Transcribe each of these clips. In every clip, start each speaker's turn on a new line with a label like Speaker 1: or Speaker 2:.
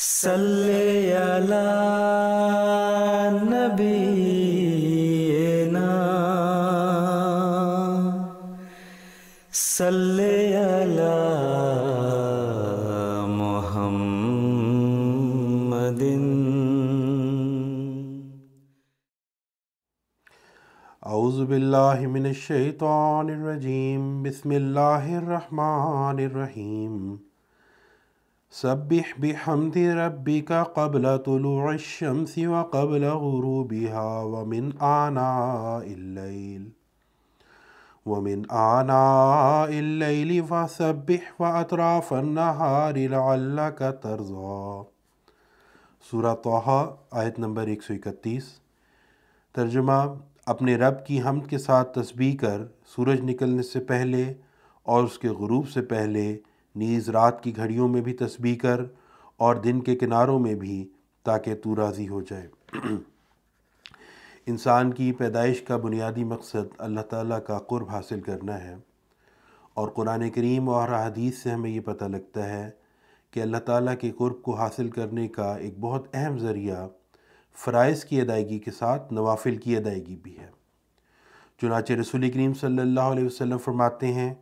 Speaker 1: सल्ले अला नबीना सल्ले अला मोहम्मदिन अउज़बिल्लिमिनशैतानरजीम बिस्मिल्लाहिर्रहमानिर्रहीम सब्बिह बिहमद रब्बिक कबल तलुशम्स व कबल गुरूबिहा वमिन आना इल्लैल वमिन आना इल्लैल वसब्बिह व अतराफ नहार लअल्लक तरजा सूरा तोहा आयत नंबर एक सौ इकतीस तर्जुमा अपने रब की हमद के साथ तस्बी कर सूरज निकलने से पहले और उसके गरूब से पहले नीज़ रात की घड़ियों में भी तस्बी कर और दिन के किनारों में भी ताकि तू राज़ी हो जाए इंसान की पैदाइश का बुनियादी मकसद अल्लाह ताला का क़ुर्ब हासिल करना है और कुरान करीम और अदीस से हमें ये पता लगता है कि अल्लाह ताला के क़ुर्ब को हासिल करने का एक बहुत अहम ज़रिया फ़राइज़ की अदायगी के साथ नवाफिल की अदायगी भी है चुनाच रसूल करीम सल्ला वसम फरमाते हैं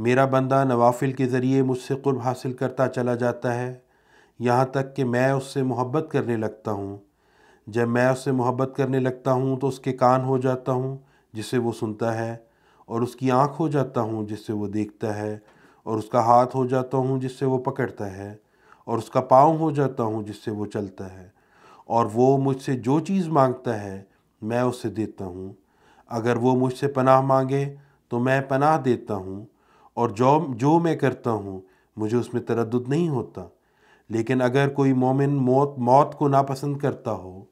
Speaker 1: मेरा बंदा नवाफिल के ज़रिए मुझसे कुर्ब हासिल करता चला जाता है यहाँ तक कि मैं उससे मोहब्बत करने लगता हूँ जब मैं उससे मोहब्बत करने लगता हूँ तो उसके कान हो जाता हूँ जिसे वो सुनता है और उसकी आँख हो जाता हूँ जिससे वो देखता है और उसका हाथ हो जाता हूँ जिससे वो पकड़ता है और उसका पाँव हो जाता हूँ जिससे वो चलता है और वो मुझसे जो चीज़ मांगता है मैं उसे देता हूँ अगर वो मुझसे पनाह मांगे तो मैं पनाह देता हूँ और जो जो मैं करता हूँ मुझे उसमें तरद नहीं होता लेकिन अगर कोई मोमिन मौत मौत को नापसंद करता हो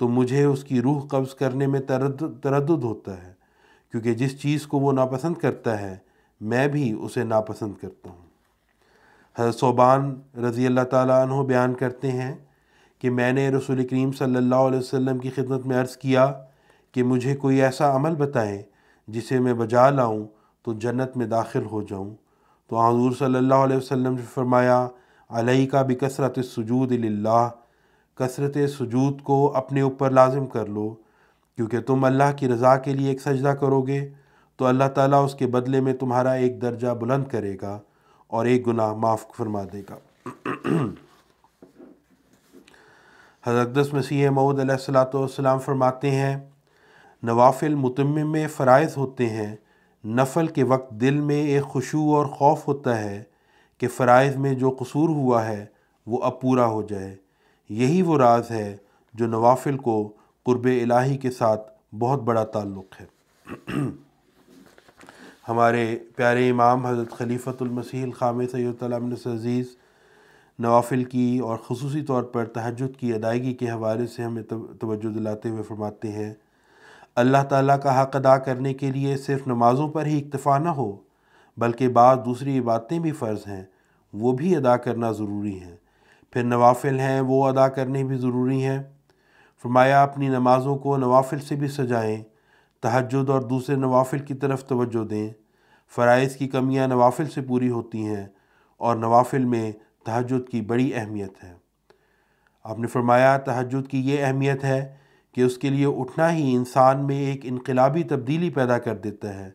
Speaker 1: तो मुझे उसकी रूह कब्ज़ करने में तरद तरद होता है क्योंकि जिस चीज़ को वो नापसंद करता है मैं भी उसे नापसंद करता हूँ हजरत सोबान रज़ी अल्लाह तन बयान करते हैं कि मैंने रसूल करीम सल्लल्लाहु अलैहि वसल्लम की खिदमत में अर्ज़ किया कि मुझे कोई ऐसा अमल बताएं जिसे मैं बजा लाऊं तो जन्नत में दाखिल हो जाऊँ तो हजूर सल्ला वसम ने फरमाया अलई का भी कसरत सजूद ला कसरत सजूद को अपने ऊपर लाजम कर लो क्योंकि तुम अल्लाह की रज़ा के लिए एक सजदा करोगे तो अल्लाह ताला उसके बदले में तुम्हारा एक दर्जा बुलंद करेगा और एक गुनाह माफ़ फरमा देगा हजरतस मसीह मऊद सलाम फरमाते हैं नवाफिल मुतम में फ़रज़ होते हैं नफल के वक्त दिल में एक खुशू और खौफ होता है कि फ़रज़ में जो कसूर हुआ है वो अब पूरा हो जाए यही वो राज है जो नवाफिल को क़ुरब इलाही के साथ बहुत बड़ा ताल्लुक़ है हमारे प्यारे इमाम हज़रत खलीफ़तमसीह ख़ाम सैदीज़ नवाफिल की और खसूसी तौर पर तहजद की अदायगी के हवाले से हमें तवज्जो दिलाते हुए फरमाते हैं अल्लाह ताला का हक अदा करने के लिए सिर्फ नमाज़ों पर ही इक्तफ़ा न हो बल्कि बाद दूसरी इबादतें भी फ़र्ज़ हैं वो भी अदा करना ज़रूरी हैं फिर नवाफिल हैं वो अदा करने भी ज़रूरी हैं फरमाया अपनी नमाज़ों को नवाफिल से भी सजाएं तहजद और दूसरे नवाफिल की तरफ तवज्जो दें फ़राइज़ की कमियाँ नवाफिल से पूरी होती हैं और नवाफिल में तहजद की बड़ी अहमियत है आपने फरमाया तहजद की ये अहमियत है कि उसके लिए उठना ही इंसान में एक इनकलाबी तब्दीली पैदा कर देता है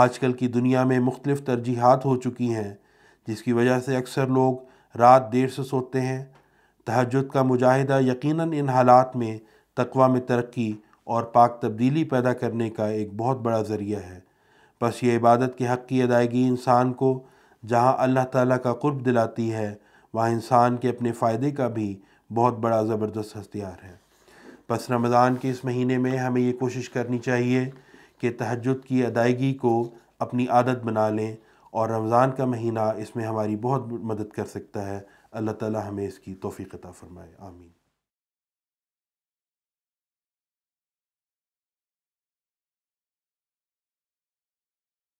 Speaker 1: आजकल की दुनिया में मुख्तलिफ़ तरजीहत हो चुकी हैं जिसकी वजह से अक्सर लोग रात देर से सोते हैं तहजद का मुजाहिदा यकीन इन हालात में तकवा में तरक्की और पाक तब्दीली पैदा करने का एक बहुत बड़ा ज़रिया है बस ये इबादत के हक़ की अदायगी इंसान को जहाँ अल्लाह ताली का कुर्ब दिलाती है वहाँ इंसान के अपने फ़ायदे का भी बहुत बड़ा ज़बरदस्त हथियार है बस रमज़ान के इस महीने में हमें ये कोशिश करनी चाहिए कि तहजद की अदायगी को अपनी आदत बना लें और रमज़ान का महीना इसमें हमारी बहुत मदद कर सकता है अल्लाह ताला हमें इसकी तोफ़ी अता फ़रमाए आमीन